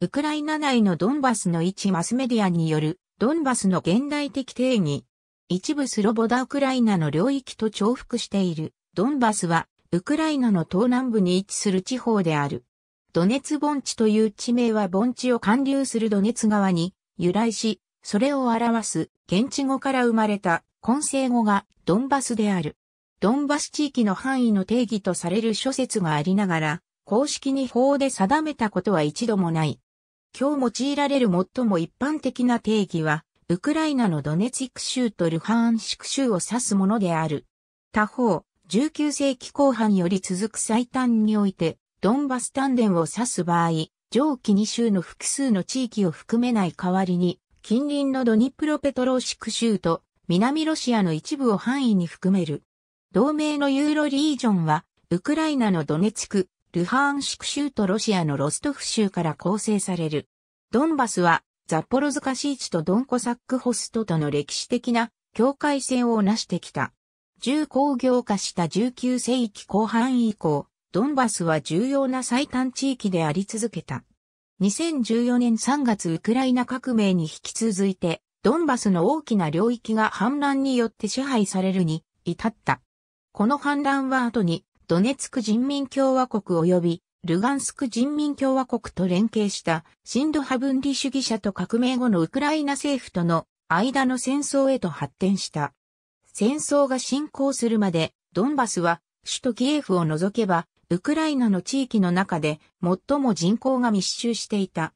ウクライナ内のドンバスの一マスメディアによる、ドンバスの現代的定義。一部スロボダ・ウクライナの領域と重複している、ドンバスは、ウクライナの東南部に位置する地方である。ドネツ盆地という地名は盆地を貫流するドネツ川に由来し、それを表す現地語から生まれた混成語がドンバスである。ドンバス地域の範囲の定義とされる諸説がありながら、公式に法で定めたことは一度もない。今日用いられる最も一般的な定義は、ウクライナのドネツィク州とルハンシク州を指すものである。他方、19世紀後半より続く最短において、ドンバス丹田を指す場合、上記2州の複数の地域を含めない代わりに、近隣のドニプロペトローシク州と南ロシアの一部を範囲に含める。同盟のユーロリージョンは、ウクライナのドネツク、ルハンシク州とロシアのロストフ州から構成される。ドンバスは、ザポロズカシーチとドンコサックホストとの歴史的な境界線をなしてきた。重工業化した19世紀後半以降、ドンバスは重要な最短地域であり続けた。2014年3月ウクライナ革命に引き続いて、ドンバスの大きな領域が反乱によって支配されるに至った。この反乱は後にドネツク人民共和国及びルガンスク人民共和国と連携した、ンド派分離主義者と革命後のウクライナ政府との間の戦争へと発展した。戦争が進行するまで、ドンバスは首都キエフを除けば、ウクライナの地域の中で最も人口が密集していた。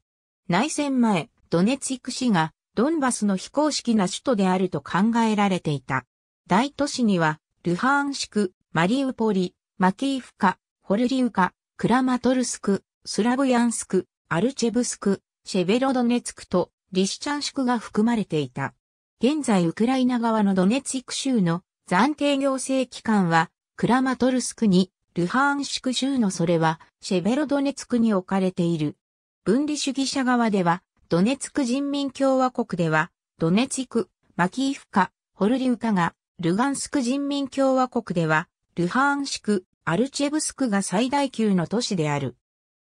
内戦前、ドネツク市がドンバスの非公式な首都であると考えられていた。大都市には、ルハーンシク、マリウポリ、マキーフカ、ホルリウカ、クラマトルスク、スラブヤンスク、アルチェブスク、シェベロドネツクとリシチャンシクが含まれていた。現在ウクライナ側のドネツィク州の暫定行政機関はクラマトルスクに、ルハンシク州のそれはシェベロドネツクに置かれている。分離主義者側では、ドネツク人民共和国では、ドネツィク、マキーフカ、ホルリウカが、ルガンスク人民共和国では、ルハンシク、アルチェブスクが最大級の都市である。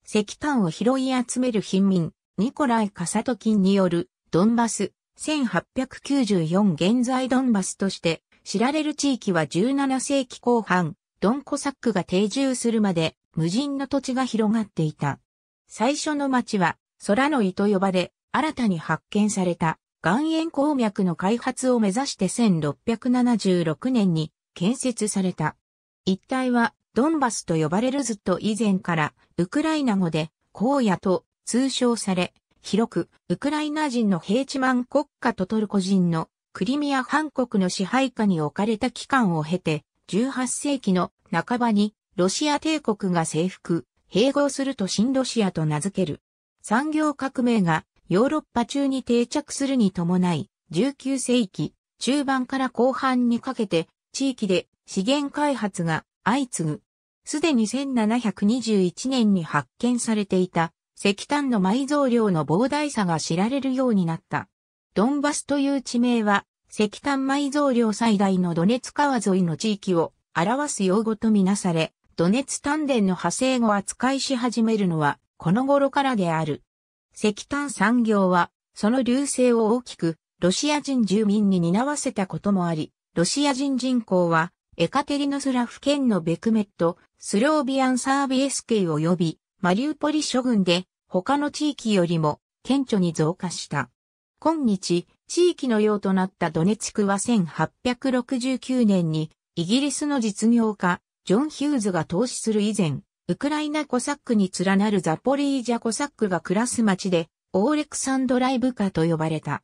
石炭を拾い集める貧民、ニコライ・カサトキンによる、ドンバス、1894現在ドンバスとして、知られる地域は17世紀後半、ドンコサックが定住するまで、無人の土地が広がっていた。最初の町は、空の井と呼ばれ、新たに発見された、岩塩鉱脈の開発を目指して1676年に建設された。一帯はドンバスと呼ばれるずっと以前から、ウクライナ語で、荒野と通称され、広く、ウクライナ人のヘイチマン国家とトルコ人のクリミア半国の支配下に置かれた期間を経て、18世紀の半ばにロシア帝国が征服、併合すると新ロシアと名付ける。産業革命がヨーロッパ中に定着するに伴い、19世紀中盤から後半にかけて地域で資源開発が相次ぐ。すでに1721年に発見されていた石炭の埋蔵量の膨大さが知られるようになった。ドンバスという地名は石炭埋蔵量最大のドネツ川沿いの地域を表す用語とみなされ、ドネツ丹田の派生語を扱いし始めるのはこの頃からである。石炭産業はその流星を大きくロシア人住民に担わせたこともあり、ロシア人人口はエカテリノスラフ県のベクメット、スロービアンサービエス系及びマリウポリ諸軍で他の地域よりも顕著に増加した。今日、地域のようとなったドネツクは1869年にイギリスの実業家、ジョン・ヒューズが投資する以前、ウクライナコサックに連なるザポリージャコサックが暮らす町で、オーレクサンドライブカと呼ばれた。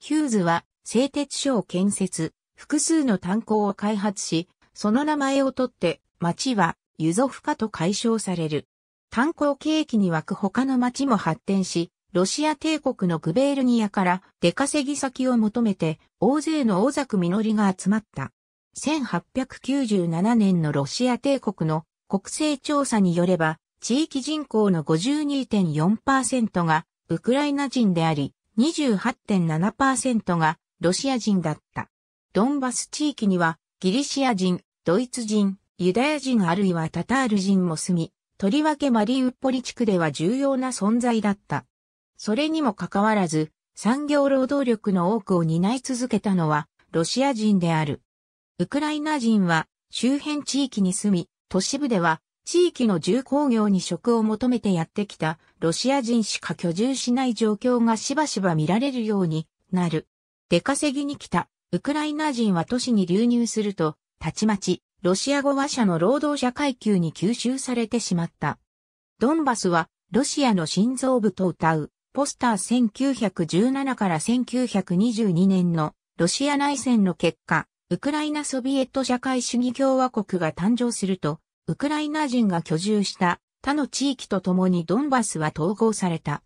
ヒューズは製鉄所を建設、複数の炭鉱を開発し、その名前をとって町はユゾフカと解消される。炭鉱景気に湧く他の町も発展し、ロシア帝国のグベールニアから出稼ぎ先を求めて大勢の大作実りが集まった。1897年のロシア帝国の国勢調査によれば、地域人口の52.4%がウクライナ人であり、28.7%がロシア人だった。ドンバス地域には、ギリシア人、ドイツ人、ユダヤ人あるいはタタール人も住み、とりわけマリウッポリ地区では重要な存在だった。それにもかかわらず、産業労働力の多くを担い続けたのは、ロシア人である。ウクライナ人は、周辺地域に住み、都市部では、地域の重工業に職を求めてやってきた、ロシア人しか居住しない状況がしばしば見られるようになる。出稼ぎに来た、ウクライナ人は都市に流入すると、たちまち、ロシア語話者の労働者階級に吸収されてしまった。ドンバスは、ロシアの心臓部と歌う、ポスター1917から1922年のロシア内戦の結果、ウクライナソビエト社会主義共和国が誕生すると、ウクライナ人が居住した他の地域と共にドンバスは統合された。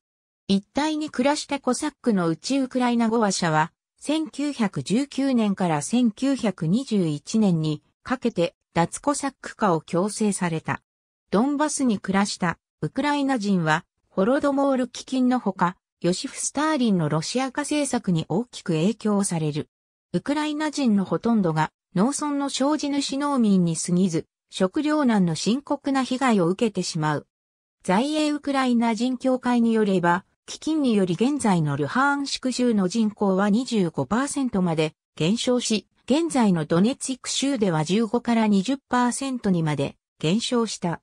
一帯に暮らしたコサックのうちウクライナ語話者は1919年から1921年にかけて脱コサック化を強制された。ドンバスに暮らしたウクライナ人はホロドモール基金のほか、ヨシフ・スターリンのロシア化政策に大きく影響される。ウクライナ人のほとんどが農村の生地主農民に過ぎず、食糧難の深刻な被害を受けてしまう。在英ウクライナ人協会によれば、基金により現在のルハーンシク州の人口は25%まで減少し、現在のドネツィク州では15から20%にまで減少した。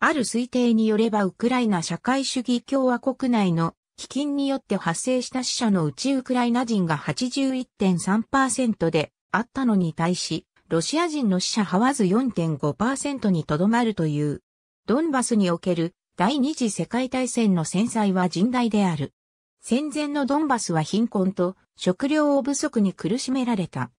ある推定によればウクライナ社会主義共和国内の基金によって発生した死者のうちウクライナ人が81.3%であったのに対し、ロシア人の死者はわず4.5%にとどまるという。ドンバスにおける第二次世界大戦の戦災は甚大である。戦前のドンバスは貧困と食料を不足に苦しめられた。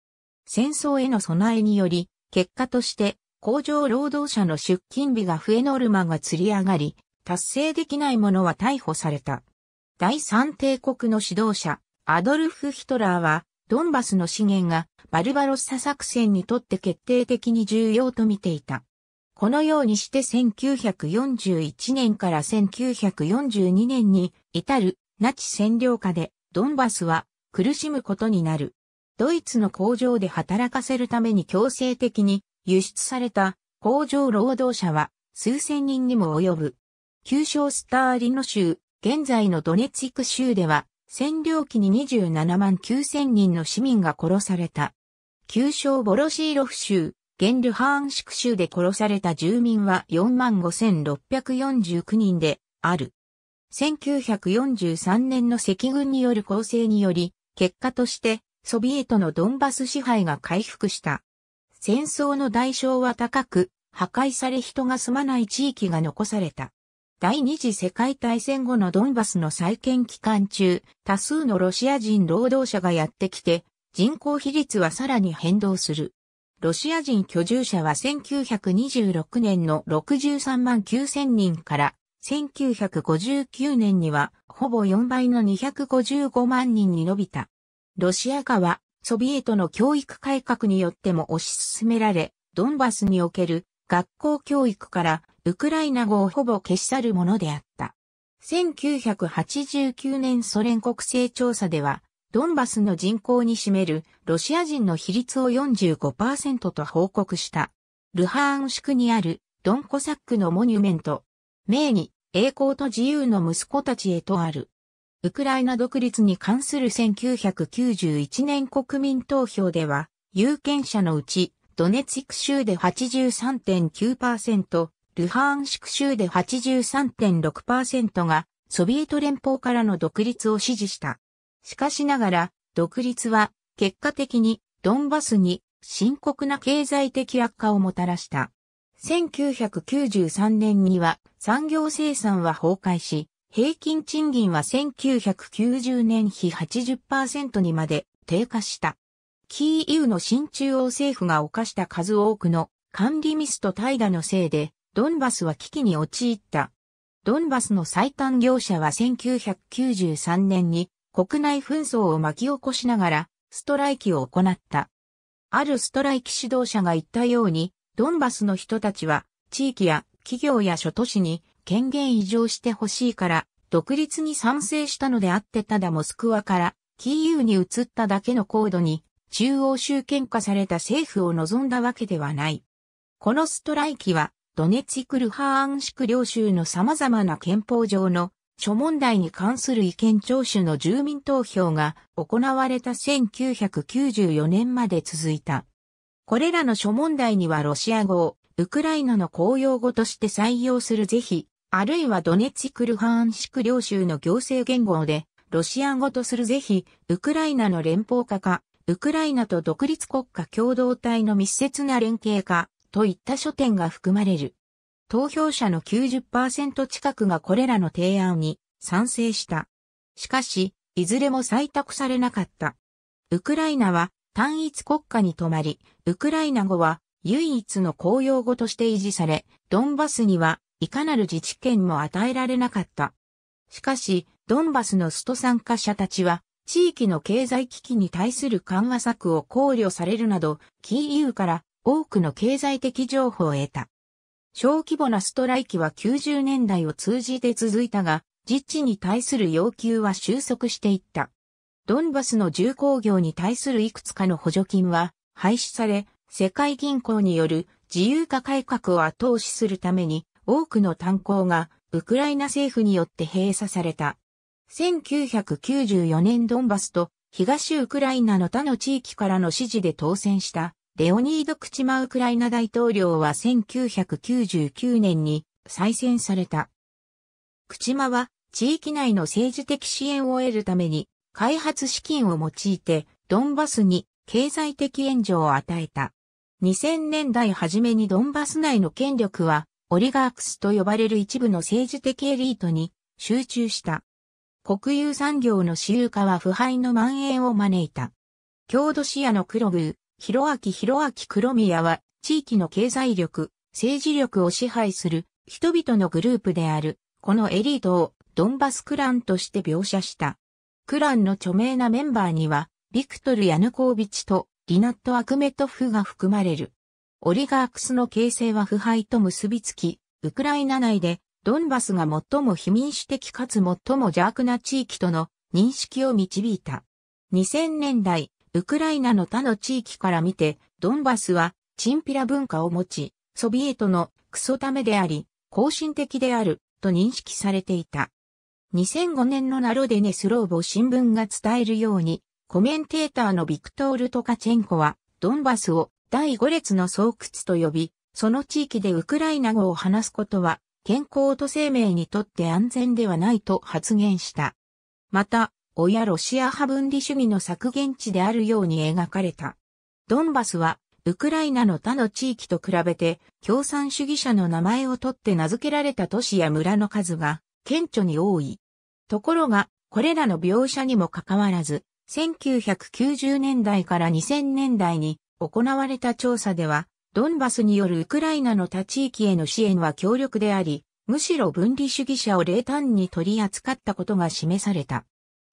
戦争への備えにより、結果として工場労働者の出勤日が増えノルマが釣り上がり、達成できない者は逮捕された。第三帝国の指導者、アドルフ・ヒトラーは、ドンバスの資源がバルバロッサ作戦にとって決定的に重要と見ていた。このようにして1941年から1942年に至るナチ占領下でドンバスは苦しむことになる。ドイツの工場で働かせるために強制的に輸出された工場労働者は数千人にも及ぶ。旧称スターリノ州、現在のドネツィク州では占領期に27万9千人の市民が殺された。旧称ボロシーロフ州、ゲンルハーン宿州で殺された住民は45,649人である。1943年の赤軍による攻勢により、結果としてソビエトのドンバス支配が回復した。戦争の代償は高く、破壊され人が住まない地域が残された。第二次世界大戦後のドンバスの再建期間中、多数のロシア人労働者がやってきて、人口比率はさらに変動する。ロシア人居住者は1926年の63万9000人から1959年にはほぼ4倍の255万人に伸びた。ロシア化はソビエトの教育改革によっても推し進められ、ドンバスにおける学校教育からウクライナ語をほぼ消し去るものであった。1989年ソ連国勢調査ではドンバスの人口に占めるロシア人の比率を45%と報告した。ルハーンシクにあるドンコサックのモニュメント。名に栄光と自由の息子たちへとある。ウクライナ独立に関する1991年国民投票では、有権者のうち、ドネツィク州で83.9%、ルハーンシク州で83.6%が、ソビエト連邦からの独立を支持した。しかしながら、独立は結果的にドンバスに深刻な経済的悪化をもたらした。1993年には産業生産は崩壊し、平均賃金は1990年比80%にまで低下した。キーユーの新中央政府が犯した数多くの管理ミスと怠惰のせいで、ドンバスは危機に陥った。ドンバスの最短業者は1993年に国内紛争を巻き起こしながら、ストライキを行った。あるストライキ指導者が言ったように、ドンバスの人たちは、地域や企業や諸都市に権限移譲してほしいから、独立に賛成したのであってただモスクワからキーウに移っただけの高度に、中央集権化された政府を望んだわけではない。このストライキは、ドネツィクルハーンシク両州の様々な憲法上の諸問題に関する意見聴取の住民投票が行われた1994年まで続いた。これらの諸問題にはロシア語をウクライナの公用語として採用する是非、あるいはドネツクルハンシク領州の行政言語でロシア語とする是非、ウクライナの連邦化か、ウクライナと独立国家共同体の密接な連携か、といった書店が含まれる。投票者の90%近くがこれらの提案に賛成した。しかし、いずれも採択されなかった。ウクライナは単一国家に止まり、ウクライナ語は唯一の公用語として維持され、ドンバスにはいかなる自治権も与えられなかった。しかし、ドンバスのスト参加者たちは、地域の経済危機に対する緩和策を考慮されるなど、キーユーから多くの経済的情報を得た。小規模なストライキは90年代を通じて続いたが、実地に対する要求は収束していった。ドンバスの重工業に対するいくつかの補助金は廃止され、世界銀行による自由化改革を後押しするために多くの炭鉱がウクライナ政府によって閉鎖された。1994年ドンバスと東ウクライナの他の地域からの支持で当選したレオニード・クチマウクライナ大統領は1999年に再選された。クチマは地域内の政治的支援を得るために開発資金を用いてドンバスに経済的援助を与えた。2000年代初めにドンバス内の権力はオリガークスと呼ばれる一部の政治的エリートに集中した。国有産業の私有化は腐敗の蔓延を招いた。郷土シアの黒ブー、広明広明黒宮は、地域の経済力、政治力を支配する人々のグループである、このエリートをドンバスクランとして描写した。クランの著名なメンバーには、ビクトル・ヤヌコービチとリナット・アクメトフが含まれる。オリガークスの形成は腐敗と結びつき、ウクライナ内でドンバスが最も非民主的かつ最も邪悪な地域との認識を導いた。2000年代、ウクライナの他の地域から見て、ドンバスは、チンピラ文化を持ち、ソビエトのクソためであり、後進的である、と認識されていた。2005年のナロデネスローボ新聞が伝えるように、コメンテーターのビクトール・トカチェンコは、ドンバスを第5列の巣窟と呼び、その地域でウクライナ語を話すことは、健康と生命にとって安全ではないと発言した。また、親ロシア派分離主義の削減地であるように描かれた。ドンバスは、ウクライナの他の地域と比べて、共産主義者の名前を取って名付けられた都市や村の数が、顕著に多い。ところが、これらの描写にもかかわらず、1990年代から2000年代に行われた調査では、ドンバスによるウクライナの他地域への支援は強力であり、むしろ分離主義者を冷淡に取り扱ったことが示された。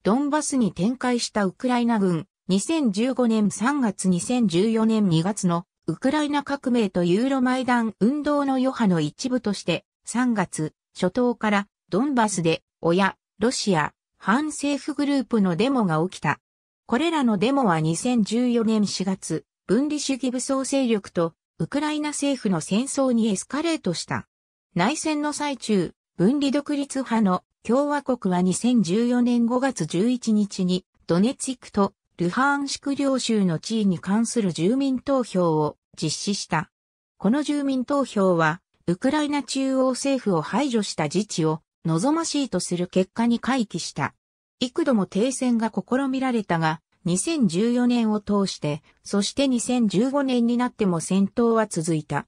ドンバスに展開したウクライナ軍、2015年3月2014年2月のウクライナ革命とユーロマイダン運動の余波の一部として3月初頭からドンバスで親、ロシア、反政府グループのデモが起きた。これらのデモは2014年4月、分離主義武装勢力とウクライナ政府の戦争にエスカレートした。内戦の最中、分離独立派の共和国は2014年5月11日に、ドネツィクとルハンシク領州の地位に関する住民投票を実施した。この住民投票は、ウクライナ中央政府を排除した自治を望ましいとする結果に回帰した。幾度も停戦が試みられたが、2014年を通して、そして2015年になっても戦闘は続いた。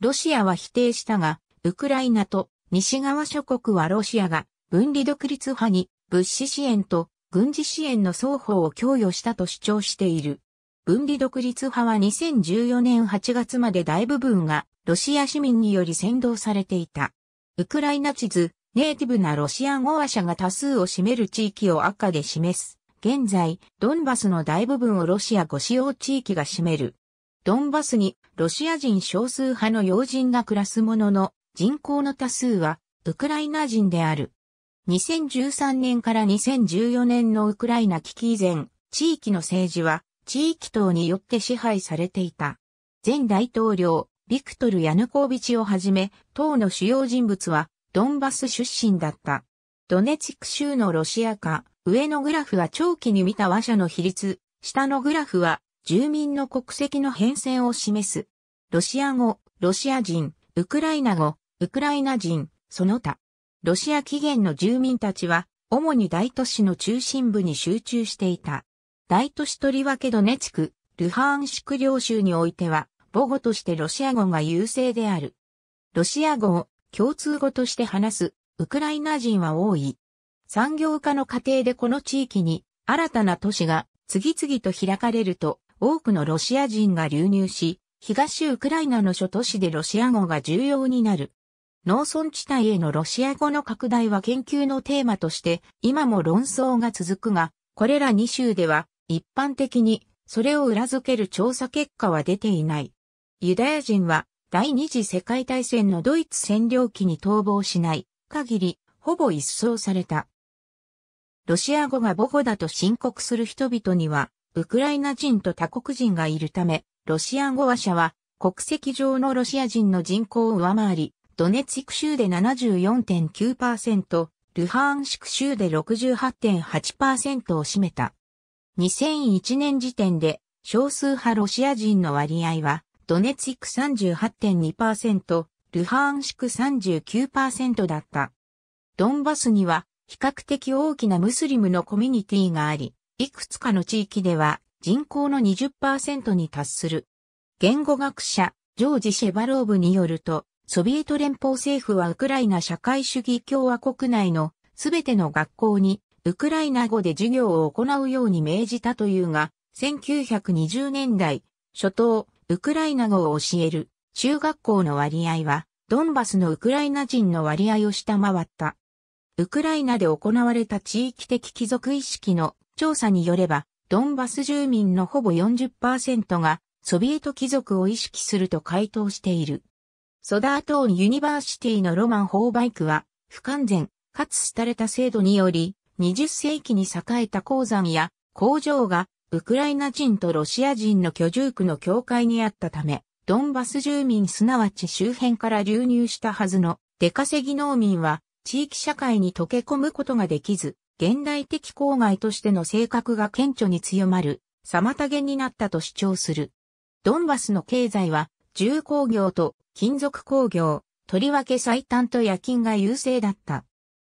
ロシアは否定したが、ウクライナと西側諸国はロシアが分離独立派に物資支援と軍事支援の双方を供与したと主張している。分離独立派は2014年8月まで大部分がロシア市民により先導されていた。ウクライナ地図、ネイティブなロシア語話者が多数を占める地域を赤で示す。現在、ドンバスの大部分をロシア語使用地域が占める。ドンバスにロシア人少数派の要人が暮らすものの、人口の多数はウクライナ人である。2013年から2014年のウクライナ危機以前、地域の政治は地域党によって支配されていた。前大統領、ビクトル・ヤヌコービチをはじめ、党の主要人物はドンバス出身だった。ドネツィク州のロシア化、上のグラフは長期に見た和者の比率、下のグラフは住民の国籍の変遷を示す。ロシア語、ロシア人、ウクライナ語、ウクライナ人、その他。ロシア起源の住民たちは、主に大都市の中心部に集中していた。大都市とりわけドネツク、ルハーンシク領州においては、母語としてロシア語が優勢である。ロシア語を共通語として話すウクライナ人は多い。産業化の過程でこの地域に新たな都市が次々と開かれると多くのロシア人が流入し、東ウクライナの諸都市でロシア語が重要になる。農村地帯へのロシア語の拡大は研究のテーマとして今も論争が続くが、これら2州では一般的にそれを裏付ける調査結果は出ていない。ユダヤ人は第二次世界大戦のドイツ占領期に逃亡しない限りほぼ一掃された。ロシア語が母語だと申告する人々にはウクライナ人と他国人がいるため、ロシア語話者は国籍上のロシア人の人口を上回り、ドネツィク州で74.9%、ルハーンシク州で68.8%を占めた。2001年時点で少数派ロシア人の割合は、ドネツィク38.2%、ルハーンシク39%だった。ドンバスには比較的大きなムスリムのコミュニティがあり、いくつかの地域では人口の20%に達する。言語学者、ジョージ・シェバローブによると、ソビエト連邦政府はウクライナ社会主義共和国内のすべての学校にウクライナ語で授業を行うように命じたというが、1920年代初頭、ウクライナ語を教える中学校の割合は、ドンバスのウクライナ人の割合を下回った。ウクライナで行われた地域的貴族意識の調査によれば、ドンバス住民のほぼ40%がソビエト貴族を意識すると回答している。ソダートーンユニバーシティのロマン・ホーバイクは、不完全、かつ廃れた制度により、20世紀に栄えた鉱山や工場が、ウクライナ人とロシア人の居住区の境界にあったため、ドンバス住民すなわち周辺から流入したはずの出稼ぎ農民は地域社会に溶け込むことができず、現代的郊外としての性格が顕著に強まる、妨げになったと主張する。ドンバスの経済は重工業と金属工業、とりわけ最短と夜勤が優勢だった。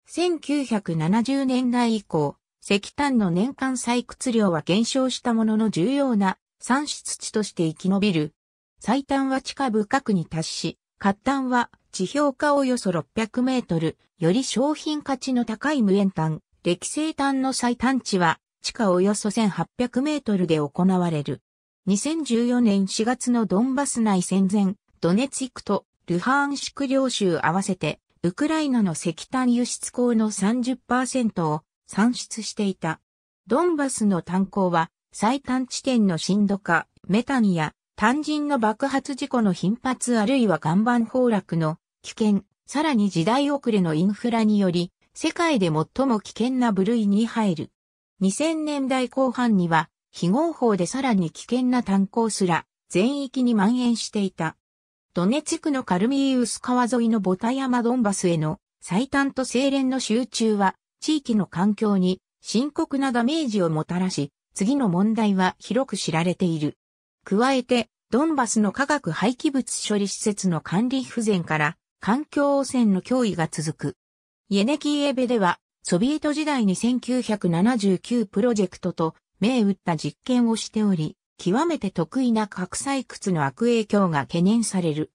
1970年代以降、石炭の年間採掘量は減少したものの重要な産出地として生き延びる。最短は地下深くに達し、活炭は地表下およそ600メートル、より商品価値の高い無塩炭、歴生炭の最短値は地下およそ1800メートルで行われる。2014年4月のドンバス内戦前、ドネツィクとルハンシク領州合わせて、ウクライナの石炭輸出港の30%を産出していた。ドンバスの炭鉱は最短地点の深度化、メタンや単人の爆発事故の頻発あるいは岩盤崩落の危険、さらに時代遅れのインフラにより、世界で最も危険な部類に入る。2000年代後半には、非合法でさらに危険な炭鉱すら全域に蔓延していた。ドネツクのカルミーウス川沿いのボタ山ドンバスへの最短と精錬の集中は、地域の環境に深刻なダメージをもたらし、次の問題は広く知られている。加えて、ドンバスの化学廃棄物処理施設の管理不全から、環境汚染の脅威が続く。イエネキエベでは、ソビエト時代に1979プロジェクトと銘打った実験をしており、極めて得意な核採掘の悪影響が懸念される。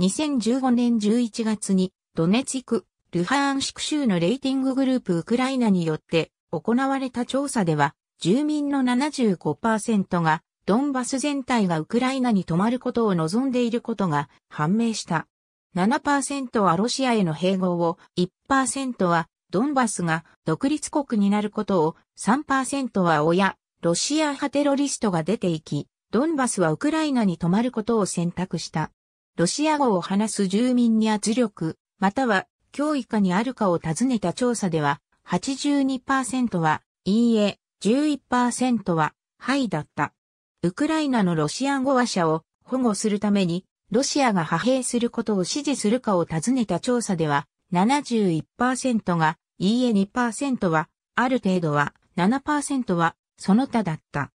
2015年11月に、ドネツィク、ルハーンシク州のレーティンググループウクライナによって行われた調査では、住民の75%が、ドンバス全体がウクライナに止まることを望んでいることが判明した。7%はロシアへの併合を、1%はドンバスが独立国になることを、3%は親、ロシア派テロリストが出ていき、ドンバスはウクライナに泊まることを選択した。ロシア語を話す住民に圧力、または脅威下にあるかを尋ねた調査では、82%は、いいえ、11%は、はいだった。ウクライナのロシア語話者を保護するために、ロシアが派兵することを支持するかを尋ねた調査では、71%が、いいえ2%は、ある程度は、7%は、その他だった。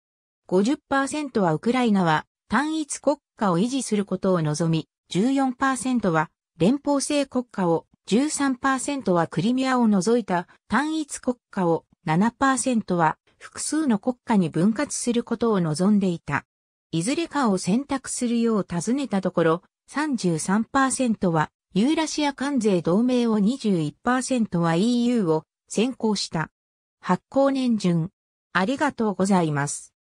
50%はウクライナは単一国家を維持することを望み、14%は連邦制国家を、13%はクリミアを除いた単一国家を、7%は複数の国家に分割することを望んでいた。いずれかを選択するよう尋ねたところ、33%はユーラシア関税同盟を21%は EU を先行した。発行年順、ありがとうございます。